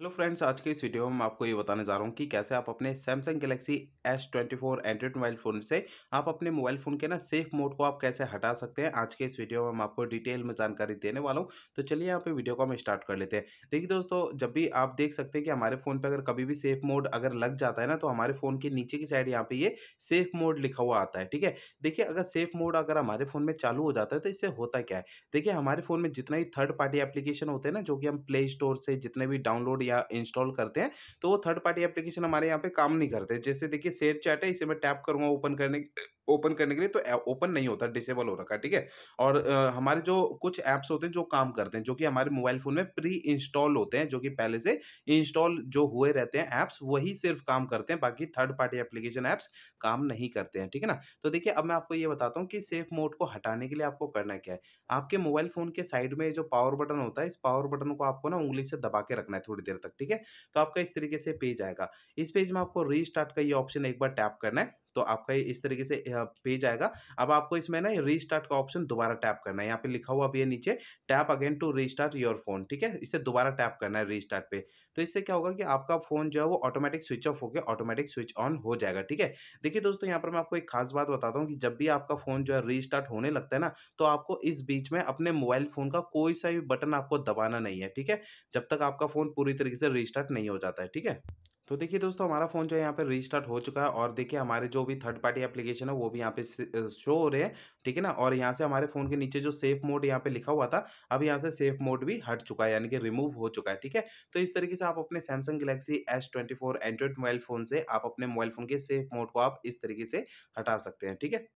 hello friends आज के इस वीडियो में मैं आपको ये बताने जा रहा हूँ कि कैसे आप अपने Samsung Galaxy S twenty four Android mobile phone से आप अपने मोबाइल फ़ोन के ना सेफ मोड को आप कैसे हटा सकते हैं आज के इस वीडियो में मैं आपको डिटेल में जानकारी देने वाला हूँ तो चलिए यहाँ पे वीडियो को हम स्टार्ट कर लेते हैं देखिए दोस्तों जब भी आप देख सकते हैं कि हमारे फ़ोन पर अगर कभी भी सेफ मोड अगर लग जाता है ना तो हमारे फ़ोन के नीचे की साइड यहाँ पर ये सेफ मोड लिखा हुआ आता है ठीक है देखिए अगर सेफ मोड अगर हमारे फ़ोन में चालू हो जाता है तो इससे होता क्या है देखिए हमारे फ़ोन में जितना ही थर्ड पार्टी एप्लीकेशन होते हैं ना जो कि हम प्ले स्टोर से जितने भी डाउनलोड या इंस्टॉल करते हैं तो वो थर्ड पार्टी एप्लीकेशन हमारे यहाँ पे काम नहीं करते जैसे देखिए शेयर चैट है इसे मैं टैप करूंगा ओपन करने ओपन करने के लिए तो ओपन नहीं होता डिसेबल हो रखा है ठीक है और आ, हमारे जो कुछ ऐप्स होते हैं जो काम करते हैं जो कि हमारे मोबाइल फ़ोन में प्री इंस्टॉल होते हैं जो कि पहले से इंस्टॉल जो हुए रहते हैं ऐप्स वही सिर्फ काम करते हैं बाकी थर्ड पार्टी एप्लीकेशन ऐप्स काम नहीं करते हैं ठीक है ना तो देखिए अब मैं आपको ये बताता हूँ कि सेफ मोड को हटाने के लिए आपको करना क्या है आपके मोबाइल फ़ोन के साइड में जो पावर बटन होता है इस पावर बटन को आपको ना उंगली से दबा के रखना है थोड़ी देर तक ठीक है तो आपका इस तरीके से पेज आएगा इस पेज में आपको रीस्टार्ट का ये ऑप्शन एक बार टैप करना है तो आपका ये इस तरीके से पेज आएगा अब आपको इसमें ना रीस्टार्ट का ऑप्शन दोबारा टैप करना है यहाँ पे लिखा हुआ भी है नीचे tap again to restart your phone ठीक है इसे दोबारा टैप करना है रीस्टार्ट पे तो इससे क्या होगा कि आपका फोन जो है वो ऑटोमेटिक स्विच ऑफ होकर ऑटोमेटिक स्विच ऑन हो जाएगा ठीक है देखिए दोस्तों यहाँ पर मैं आपको एक खास बात बताता हूँ कि जब भी आपका फोन जो है रीस्टार्ट होने लगता है ना तो आपको इस बीच में अपने मोबाइल फोन का कोई सा भी बटन आपको दबाना नहीं है ठीक है जब तक आपका फोन पूरी तरीके से रीस्टार्ट नहीं हो जाता है ठीक है तो देखिए दोस्तों हमारा फ़ोन जो है यहाँ पर रिस्टार्ट हो चुका है और देखिए हमारे जो भी थर्ड पार्टी एप्लीकेशन है वो भी यहाँ पे शो हो रहे हैं ठीक है ना और यहाँ से हमारे फ़ोन के नीचे जो सेफ मोड यहाँ पे लिखा हुआ था अब यहाँ से सेफ मोड भी हट चुका है यानी कि रिमूव हो चुका है ठीक है तो इस तरीके से आप अपने Samsung Galaxy S twenty four Android mobile phone से आप अपने मोबाइल फ़ोन के सेफ मोड को आप इस तरीके से हटा सकते हैं ठीक है